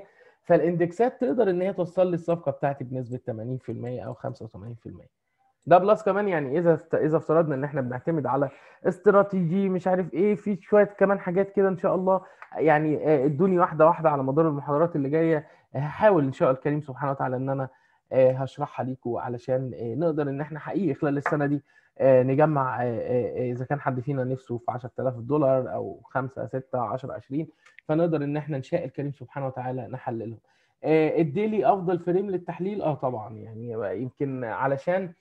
75% فالاندكسات تقدر ان هي توصل لي الصفقه بتاعتي بنسبه 80% او 85% ده بلس كمان يعني اذا اذا افترضنا ان احنا بنعتمد على استراتيجي مش عارف ايه في شويه كمان حاجات كده ان شاء الله يعني آه، ادوني واحده واحده على مدار المحاضرات اللي جايه هحاول ان شاء الله الكريم سبحانه وتعالى ان انا آه، هشرحها لكم علشان آه، نقدر ان احنا حقيقي خلال السنه دي نجمع اذا كان حد فينا نفسه في 10000 دولار او 5 6 10 20 فنقدر ان احنا نشاء الكريم سبحانه وتعالى نحللهم الديلي آه، افضل فريم للتحليل اه طبعا يعني يمكن علشان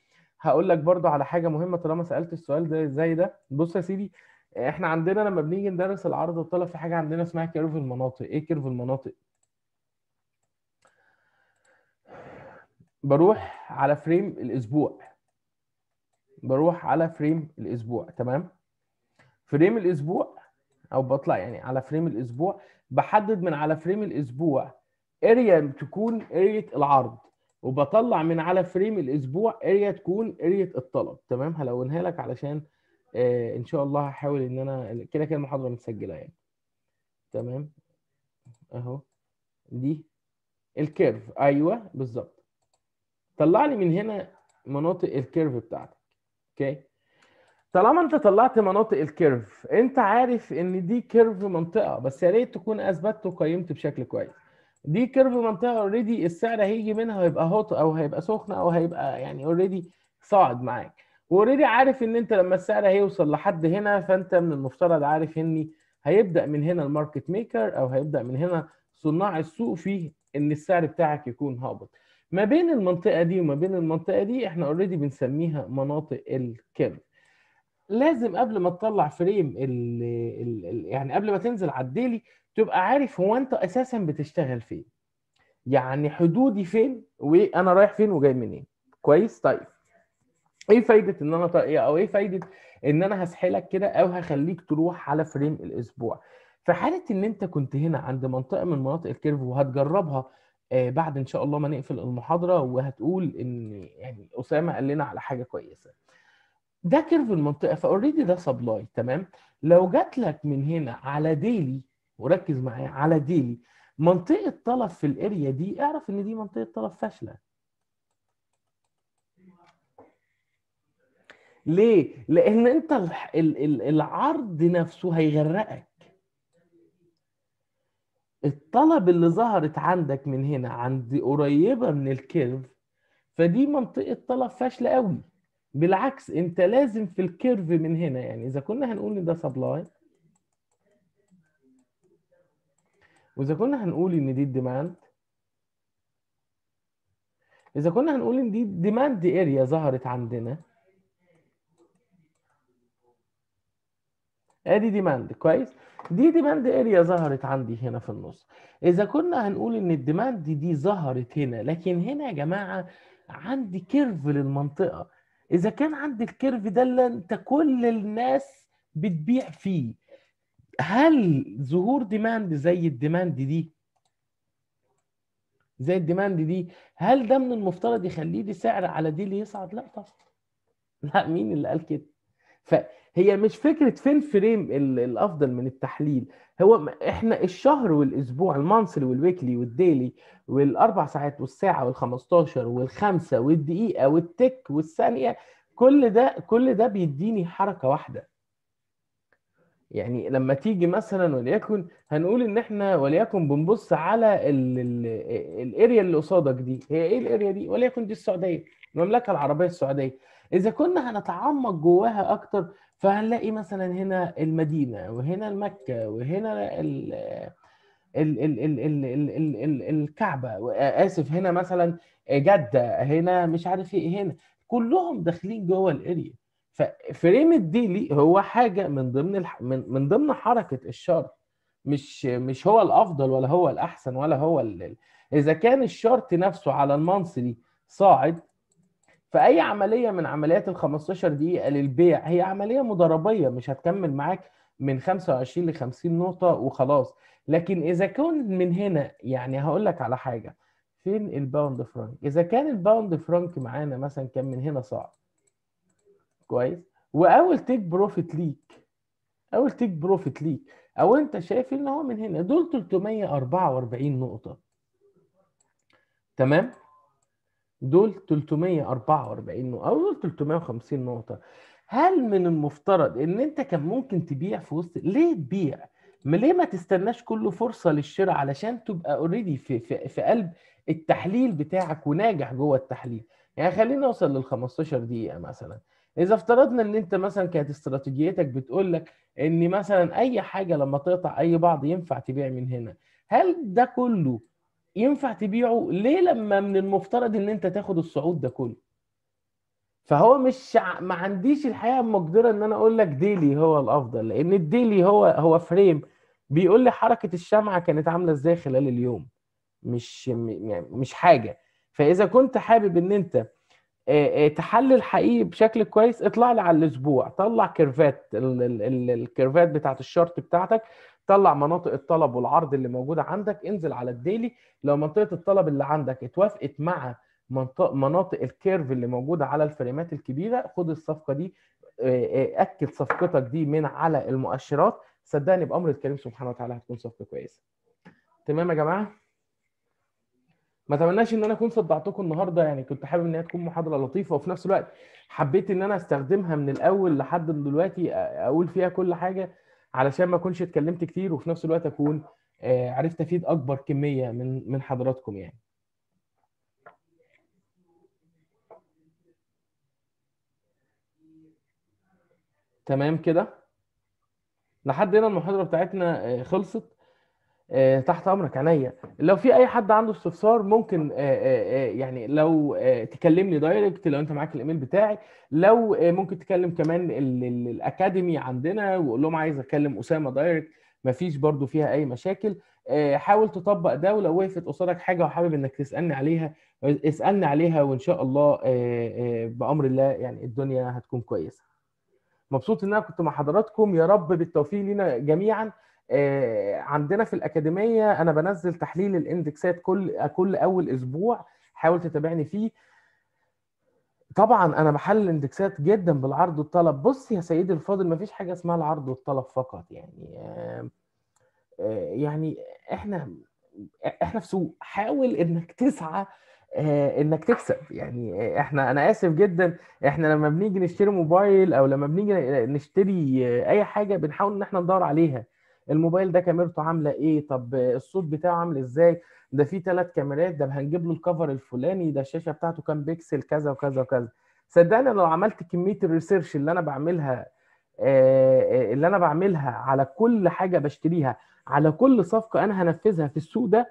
هقول لك برضو على حاجه مهمه طالما سالت السؤال ده ازاي ده بص يا سيدي آه، احنا عندنا لما بنيجي ندرس العرض والطلب في حاجه عندنا اسمها كيرف المناطق ايه كيرف المناطق بروح على فريم الاسبوع بروح على فريم الاسبوع تمام فريم الاسبوع او بطلع يعني على فريم الاسبوع بحدد من على فريم الاسبوع اريا تكون اريا العرض وبطلع من على فريم الاسبوع اريا تكون اريا الطلب تمام هلونها لك علشان آه ان شاء الله هحاول ان انا كده كده المحاضره متسجله يعني تمام اهو دي الكيرف ايوه بالظبط طلع لي من هنا مناطق الكيرف بتاعتك اوكي okay. طالما انت طلعت مناطق الكيرف انت عارف ان دي كيرف منطقه بس يا ريت تكون اثبتت وقيمت بشكل كويس دي كيرف منطقه اوريدي السعر هيجي منها هيبقى هوت او هيبقى سخن او هيبقى يعني اوريدي صاعد معاك اوريدي عارف ان انت لما السعر هيوصل لحد هنا فانت من المفترض عارف اني هيبدا من هنا الماركت ميكر او هيبدا من هنا صناع السوق فيه ان السعر بتاعك يكون هابط ما بين المنطقه دي وما بين المنطقه دي احنا اوريدي بنسميها مناطق الكيرف لازم قبل ما تطلع فريم ال ال الـ يعني قبل ما تنزل على الديلي تبقى عارف هو انت اساسا بتشتغل فين يعني حدودي فين وانا رايح فين وجاي منين كويس طيب ايه فايده ان انا طيب او ايه فايده ان انا هسحلك كده او هخليك تروح على فريم الاسبوع في حاله ان انت كنت هنا عند منطقه من مناطق الكيرف وهتجربها آه، بعد ان شاء الله ما نقفل المحاضره وهتقول ان يعني اسامه قال لنا على حاجه كويسه ده كيرف المنطقه فاوريدي ده سبلاي تمام لو جات لك من هنا على ديلي وركز معايا على ديلي منطقه طلب في الاريا دي اعرف ان دي منطقه طلب فاشله ليه لان انت العرض نفسه هيغرقك الطلب اللي ظهرت عندك من هنا عند قريبه من الكيرف فدي منطقه طلب فاشله قوي بالعكس انت لازم في الكيرف من هنا يعني اذا كنا هنقول ان ده سبلاي واذا كنا هنقول ان دي الديماند اذا كنا هنقول ان دي الديماند اريا ظهرت عندنا ادي ديماند كويس دي ديماند اريا ظهرت عندي هنا في النص اذا كنا هنقول ان الديماند دي ظهرت هنا لكن هنا يا جماعه عندي كيرف للمنطقه اذا كان عند الكيرف ده اللي انت كل الناس بتبيع فيه هل ظهور ديماند زي الديماند دي زي الديماند دي هل ده من المفترض يخليه لي سعر على دي اللي يصعد لا طبعا لا مين اللي قال كده هي مش فكره فين فريم الافضل من التحليل هو احنا الشهر والاسبوع المانسل والويكلي والديلي والاربع ساعات والساعه وال15 والخمسه والدقيقه والتك والثانيه كل ده كل ده بيديني حركه واحده يعني لما تيجي مثلا وليكن هنقول ان احنا وليكن بنبص على الاريا اللي قصادك دي هي ايه الاريا دي وليكن دي السعوديه المملكه العربيه السعوديه اذا كنا هنتعمق جواها اكتر فهنلاقي مثلا هنا المدينه وهنا المكه وهنا ال ال ال ال ال ال ال ال الكعبه اسف هنا مثلا جده هنا مش عارف ايه هنا كلهم داخلين جوه الاريا ففريم الديلي هو حاجه من ضمن الح... من... من ضمن حركه الشر مش مش هو الافضل ولا هو الاحسن ولا هو اذا كان الشرط نفسه على المنصري صاعد فاي عمليه من عمليات ال 15 دقيقه للبيع هي عمليه مضاربيه مش هتكمل معاك من 25 ل 50 نقطه وخلاص لكن اذا كان من هنا يعني هقول لك على حاجه فين الباوند فرانك اذا كان الباوند فرانك معانا مثلا كان من هنا صعب كويس واول تيك بروفيت ليك اول تيك بروفيت ليك او انت شايف ان هو من هنا دول 344 نقطه تمام دول 344 نقطة أو دول 350 نقطة هل من المفترض إن أنت كان ممكن تبيع في وسط ليه تبيع؟ ما ليه ما تستناش كل فرصة للشراء علشان تبقى اوريدي في, في, في قلب التحليل بتاعك وناجح جوه التحليل يعني خلينا نوصل لل 15 دقيقة مثلا إذا افترضنا إن أنت مثلا كانت استراتيجيتك بتقول لك إن مثلا أي حاجة لما تقطع أي بعض ينفع تبيع من هنا هل ده كله ينفع تبيعه ليه لما من المفترض ان انت تاخد الصعود ده كله فهو مش ما عنديش الحقيقه مقدره ان انا اقول لك ديلي هو الافضل لان الديلي هو هو فريم بيقول لي حركه الشمعه كانت عامله ازاي خلال اليوم مش يعني مش حاجه فاذا كنت حابب ان انت تحلل حقيقي بشكل كويس اطلع لي على الاسبوع طلع كيرفات الكيرفات بتاعت الشارت بتاعتك طلع مناطق الطلب والعرض اللي موجوده عندك انزل على الديلي لو منطقه الطلب اللي عندك اتوافقت مع مناطق الكيرف اللي موجوده على الفريمات الكبيره خد الصفقه دي آه، آه، اكد صفقتك دي من على المؤشرات صدقني بامر الكريم سبحانه وتعالى هتكون صفقه كويسه تمام يا جماعه ما اتمناش ان انا اكون صدعتكم النهارده يعني كنت حابب ان هي تكون محاضره لطيفه وفي نفس الوقت حبيت ان انا استخدمها من الاول لحد دلوقتي اقول فيها كل حاجه علشان ما اكونش اتكلمت كتير وفي نفس الوقت اكون آه، عرفت افيد اكبر كميه من من حضراتكم يعني تمام كده لحد هنا المحاضره بتاعتنا آه، خلصت آه، تحت امرك عينيا لو في اي حد عنده استفسار ممكن آه، آه، يعني لو تكلمني دايركت لو انت معاك الايميل بتاعي لو ممكن تكلم كمان الاكاديمي عندنا وقول لهم عايز اكلم اسامه دايركت مفيش برضو فيها اي مشاكل حاول تطبق ده ولو وقفت قصادك حاجه وحابب انك تسالني عليها اسالني عليها وان شاء الله بامر الله يعني الدنيا هتكون كويسه مبسوط ان انا كنت مع حضراتكم يا رب بالتوفيق لينا جميعا آه، عندنا في الاكاديميه انا بنزل تحليل الاندكسات كل كل اول اسبوع حاول تتابعني فيه طبعا انا بحلل الاندكسات جدا بالعرض والطلب بص يا سيدي الفاضل مفيش حاجه اسمها العرض والطلب فقط يعني آه، آه، يعني احنا احنا في سوق حاول انك تسعى انك تكسب يعني احنا انا اسف جدا احنا لما بنيجي نشتري موبايل او لما بنيجي نشتري اي حاجه بنحاول ان احنا ندور عليها الموبايل ده كاميرته عامله ايه طب الصوت بتاعه عامل ازاي ده فيه ثلاث كاميرات ده هنجيب له الكفر الفلاني ده الشاشه بتاعته كام بيكسل كذا وكذا وكذا صدقني لو عملت كميه الريسيرش اللي انا بعملها آه، آه، اللي انا بعملها على كل حاجه بشتريها على كل صفقه انا هنفذها في السوق ده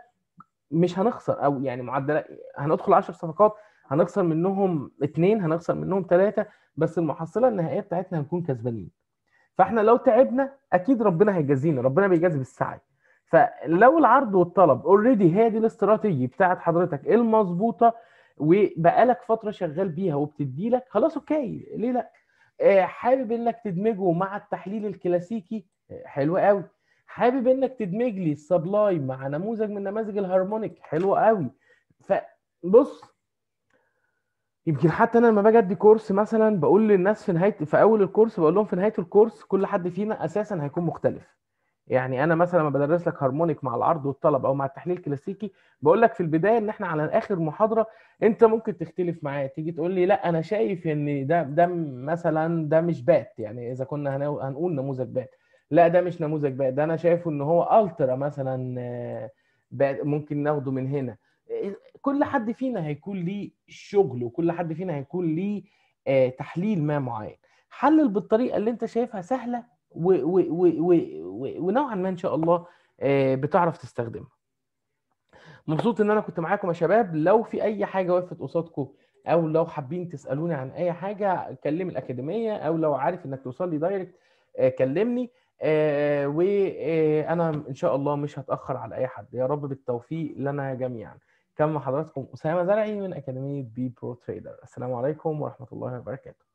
مش هنخسر او يعني معدلات هندخل 10 صفقات هنخسر منهم اثنين هنخسر منهم ثلاثه بس المحصله النهائيه بتاعتنا هنكون كسبانين فاحنا لو تعبنا اكيد ربنا هيجازينا ربنا بيجازي بالسعي فلو العرض والطلب اوريدي هي دي الاستراتيجي بتاعت حضرتك المظبوطه وبقالك فتره شغال بيها وبتدي لك خلاص اوكي ليه لا آه، حابب انك تدمجه مع التحليل الكلاسيكي آه، حلو قوي حابب انك تدمج لي السبلاي مع نموذج من نماذج الهارمونيك حلو قوي فبص يمكن حتى انا لما باجي ادي كورس مثلا بقول للناس في نهايه في اول الكورس بقول لهم في نهايه الكورس كل حد فينا اساسا هيكون مختلف يعني انا مثلا لما بدرس لك هارمونيك مع العرض والطلب او مع التحليل الكلاسيكي بقول لك في البدايه ان احنا على اخر محاضره انت ممكن تختلف معايا تيجي تقول لي لا انا شايف ان ده ده مثلا ده مش بات يعني اذا كنا هنقول نموذج بات لا ده مش نموذج بات ده انا شايفه ان هو الترا مثلا آه، ممكن ناخده من هنا كل حد فينا هيكون ليه شغل وكل حد فينا هيكون ليه آه، تحليل ما معين حلل بالطريقه اللي انت شايفها سهله و و و و ونوعا ما ان شاء الله آه، بتعرف تستخدمها مبسوط ان انا كنت معاكم يا شباب لو في اي حاجه وقفت قصادكم او لو حابين تسالوني عن اي حاجه كلم الاكاديميه او لو عارف انك توصل لي دايركت آه، كلمني وانا ان شاء الله مش هتاخر على اي حد يا رب بالتوفيق لنا جميعا كان مع حضراتكم أسامة زرعي من أكاديمية بي برو تريدر السلام عليكم ورحمة الله وبركاته